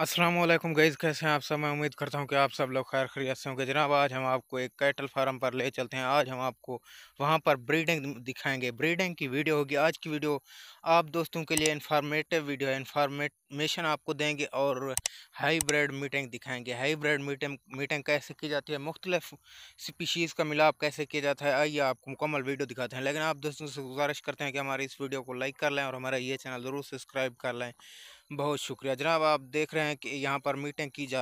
Aslam guys कैसे हैं आप सब मैं उम्मीद करता हूं कि आप सब लोग खैर खरीद से होंगे जनाब आज हम आपको एक कैटल फार्म पर ले चलते हैं आज हम आपको वहां पर ब्रीडिंग दिखाएंगे ब्रीडिंग की वीडियो होगी आज की वीडियो आप दोस्तों के लिए इन्फॉर्मेटिव वीडियो है इन्फॉर्मेशन आपको देंगे और ब्रेड मीटिंग दिखाएंगे ब्रेड मीटिंग मीटिंग कैसे की जाती है मुख्तलिफ स्पीशीज़ का मिलाप कैसे किया जाता है आइए आपको मुकम्मल वीडियो दिखाते हैं लेकिन आप दोस्तों से गुजारिश करते हैं कि हमारी इस वीडियो को लाइक कर लें और हमारा ये चैनल ज़रूर सब्सक्राइब कर लें बहुत शुक्रिया जनाब आप देख रहे हैं कि यहाँ पर मीटिंग की जा